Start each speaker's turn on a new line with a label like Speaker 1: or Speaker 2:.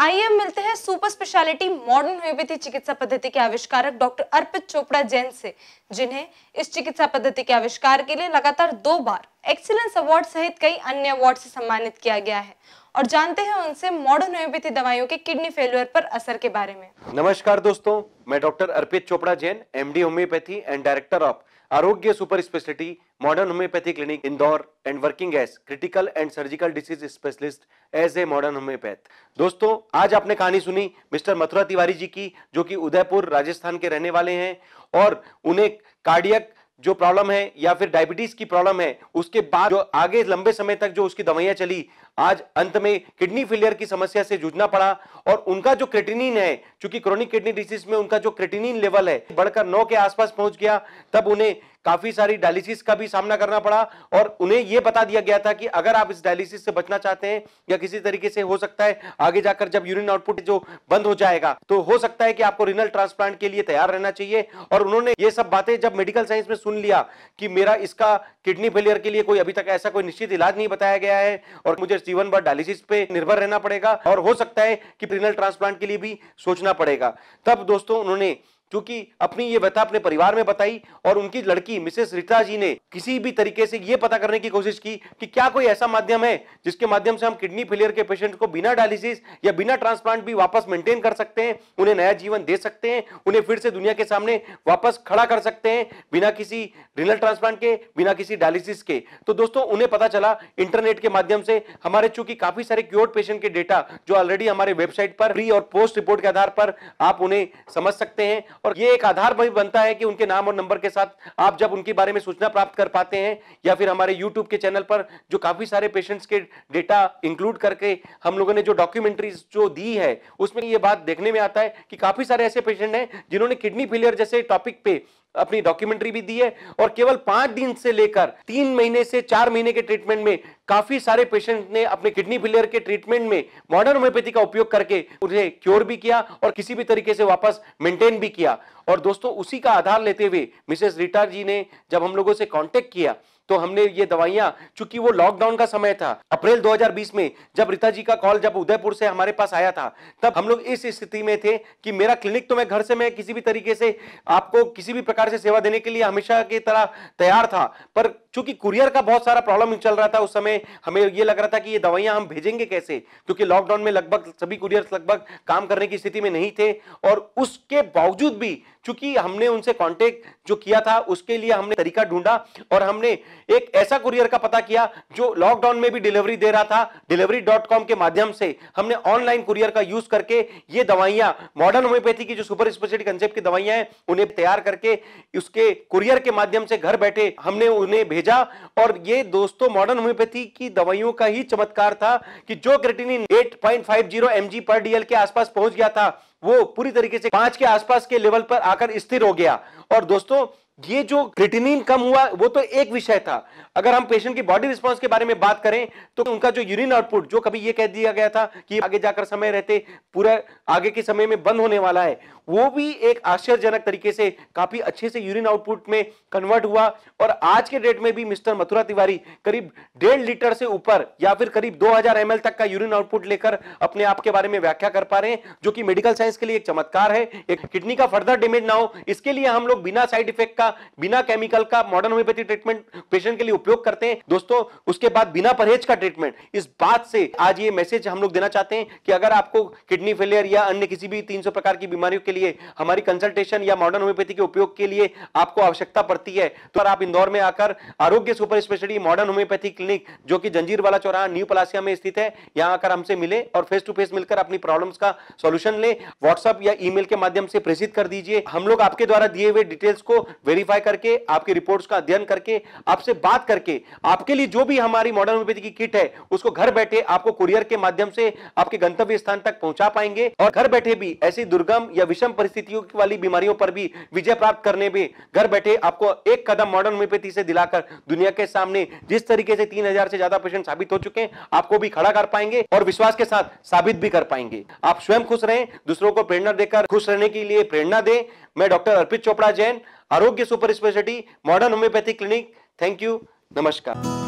Speaker 1: आइए मिलते हैं सुपर स्पेशलिटी मॉडर्न होम्योपैथी चिकित्सा पद्धति के आविष्कारक डॉक्टर अर्पित चोपड़ा जैन से जिन्हें इस चिकित्सा पद्धति के आविष्कार के लिए लगातार दो बार एक्सीलेंस अवार्ड सहित कई अन्य अवार्ड से सम्मानित किया गया है और जानते हैं उनसे मॉडर्न होम्योपैथी दवाइयों के किडनी फेल्यूर पर असर के बारे में नमस्कार दोस्तों मैं doctor Arpit Chopra Jain MD homeopathy and director of Arogya super speciality modern homeopathy clinic Indore and working as critical and surgical disease specialist as a modern homeopath दोस्तों आज आपने कहानी सुनी मिस्टर मथुरा तिवारी जी की जो कि उदयपुर राजस्थान के रहने वाले हैं और उन्हें कार्डियक जो प्रॉब्लम है या फिर डायबिटीज की प्रॉब्लम है उसके बाद जो आगे लंबे समय तक जो उसकी दवाइयां चली आज अंत में किडनी फेलियर की समस्या से जूझना पड़ा और उनका जो क्रेटिनिन है क्योंकि क्रोनिक किडनी डिसीज में उनका जो क्रेटिनिन लेवल है बढ़कर नौ के आसपास पहुंच गया तब उन्हें काफी सारी डायलिसिस का भी सामना करना पड़ा और उन्हें यह बता दिया गया था कि अगर आप इस डायलिसिस से बचना चाहते हैं या किसी तरीके से हो सकता है आगे जाकर जब यूरिन आउटपुट जो बंद हो जाएगा तो हो सकता है कि आपको रिनल ट्रांसप्लांट के लिए तैयार रहना चाहिए और उन्होंने ये सब बातें जब मेडिकल साइंस में सुन लिया कि मेरा इसका किडनी फेलियर के लिए कोई अभी तक ऐसा कोई निश्चित इलाज नहीं बताया गया है और मुझे जीवन भर डायलिसिस पे निर्भर रहना पड़ेगा और हो सकता है कि रिनल ट्रांसप्लांट के लिए भी सोचना पड़ेगा तब दोस्तों उन्होंने क्योंकि अपनी ये व्यथा अपने परिवार में बताई और उनकी लड़की मिसेस रीता जी ने किसी भी तरीके से ये पता करने की कोशिश की कि क्या कोई ऐसा माध्यम है जिसके माध्यम से हम किडनी फेलियर के पेशेंट को बिना डायलिसिस या बिना ट्रांसप्लांट भी वापस मेंटेन कर सकते हैं उन्हें नया जीवन दे सकते हैं उन्हें फिर से दुनिया के सामने वापस खड़ा कर सकते हैं बिना किसी रिनल ट्रांसप्लांट के बिना किसी डायलिसिस के तो दोस्तों उन्हें पता चला इंटरनेट के माध्यम से हमारे चूंकि काफी सारे क्योर पेशेंट के डेटा जो ऑलरेडी हमारे वेबसाइट पर प्री और पोस्ट रिपोर्ट के आधार पर आप उन्हें समझ सकते हैं और ये एक आधार भी बनता है कि उनके नाम और नंबर के साथ आप जब उनके बारे में सूचना प्राप्त कर पाते हैं या फिर हमारे यूट्यूब के चैनल पर जो काफ़ी सारे पेशेंट्स के डेटा इंक्लूड करके हम लोगों ने जो डॉक्यूमेंट्रीज जो दी है उसमें ये बात देखने में आता है कि काफ़ी सारे ऐसे पेशेंट हैं जिन्होंने किडनी फेलियर जैसे टॉपिक पे अपनी डॉक्यूमेंट्री भी दी है और केवल पांच दिन से लेकर तीन महीने से चार महीने के ट्रीटमेंट में काफी सारे पेशेंट ने अपने किडनी फेलियर के ट्रीटमेंट में मॉडर्न होम्योपैथी का उपयोग करके उन्हें क्योर भी किया और किसी भी तरीके से वापस मेंटेन भी किया और दोस्तों उसी का आधार लेते हुए मिसेस रिटार जी ने जब हम लोगों से कॉन्टेक्ट किया तो हमने ये दवाइयाँ चूंकि वो लॉकडाउन का समय था अप्रैल 2020 में जब रीता जी का कॉल जब उदयपुर से हमारे पास आया था तब हम लोग इस स्थिति में थे कि मेरा क्लिनिक तो मैं घर से मैं किसी भी तरीके से आपको किसी भी प्रकार से सेवा देने के लिए हमेशा की तरह तैयार था पर क्योंकि कुरियर का बहुत सारा प्रॉब्लम चल रहा था उस समय हमें ये लग रहा था कि ये दवाइयां हम भेजेंगे कैसे क्योंकि लॉकडाउन में लगभग सभी कुरियर लगभग काम करने की स्थिति में नहीं थे और उसके बावजूद भी चूंकि हमने उनसे कांटेक्ट जो किया था उसके लिए हमने तरीका ढूंढा और हमने एक ऐसा कुरियर का पता किया जो लॉकडाउन में भी डिलीवरी दे रहा था डिलीवरी डॉट कॉम के माध्यम से हमने ऑनलाइन कुरियर का यूज करके ये दवाइयां मॉडर्न होम्योपैथी की जो सुपर स्पेशलिटी कंसेप्ट की दवाइयां हैं उन्हें तैयार करके उसके कुरियर के माध्यम से घर बैठे हमने उन्हें भेजा और ये दोस्तों मॉडर्न होम्योपैथी की दवाइयों का ही चमत्कार था कि जो क्रेटिनिन 8.50 जी पर डीएल के आसपास पहुंच गया था वो पूरी तरीके से पांच के आसपास के लेवल पर आकर स्थिर हो गया और दोस्तों ये जो क्रिटिनिन कम हुआ वो तो एक विषय था अगर हम पेशेंट की बॉडी रिस्पॉन्स के बारे में बात करें तो उनका जो यूरिन आउटपुट जो कभी ये कह दिया गया था कि आगे जाकर समय रहते पूरा आगे के समय में बंद होने वाला है वो भी एक आश्चर्यजनक तरीके से काफी अच्छे से यूरिन आउटपुट में कन्वर्ट हुआ और आज के डेट में भी मिस्टर मथुरा तिवारी करीब डेढ़ लीटर से ऊपर या फिर करीब 2000 हजार तक का यूरिन आउटपुट लेकर अपने आप के बारे में व्याख्या कर पा रहे हैं जो कि मेडिकल साइंस के लिए एक चमत्कार है एक किडनी का फर्दर डेमेज ना हो इसके लिए हम लोग बिना साइड इफेक्ट का बिना केमिकल का मॉडर्न होम्योपैथी ट्रीटमेंट पेशेंट के लिए उपयोग करते हैं दोस्तों उसके बाद बिना परहेज का ट्रीटमेंट इस बात से आज ये मैसेज हम लोग देना चाहते हैं कि अगर आपको किडनी फेलियर या अन्य किसी भी 300 प्रकार की बीमारियों के लिए हमारी कंसल्टेशन या मॉडर्न होम्योपैथी के उपयोग के लिए आपको आवश्यकता पड़ती है तो आप इंदौर में आकर Arogya super speciality modern homeopathy clinic जो कि जंजीर वाला चौराहा न्यू पलासिया में स्थित है यहाँ आकर हमसे मिले और फेस टू फेस मिलकर अपनी प्रॉब्लम्स का सोल्यूशन ले व्हाट्सअप या ई के माध्यम से प्रेषित कर दीजिए हम लोग आपके द्वारा दिए हुए डिटेल्स को वेरीफाई करके आपकी रिपोर्ट्स का अध्ययन करके आपसे बात करके आपके लिए जो भी हमारी मॉडर्न होम्योपैथी की किट है उसको घर बैठे आपको कुरियर के माध्यम से आपके गंतव्य स्थान तक पहुंचा पाएंगे और घर बैठे भी ऐसी दुर्गम या विषम परिस्थितियों वाली बीमारियों पर भी विजय प्राप्त करने में घर बैठे आपको एक कदम मॉडर्न होम्योपैथी से दिलाकर दुनिया के सामने जिस तरीके से तीन से ज्यादा पेशेंट साबित हो चुके हैं आपको भी खड़ा कर पाएंगे और विश्वास के साथ साबित भी कर पाएंगे आप स्वयं खुश रहें दूसरों को प्रेरणा देकर खुश रहने के लिए प्रेरणा दें मैं doctor Arpit Chopra Jain Arogya super speciality modern homeopathy clinic thank you नमस्कार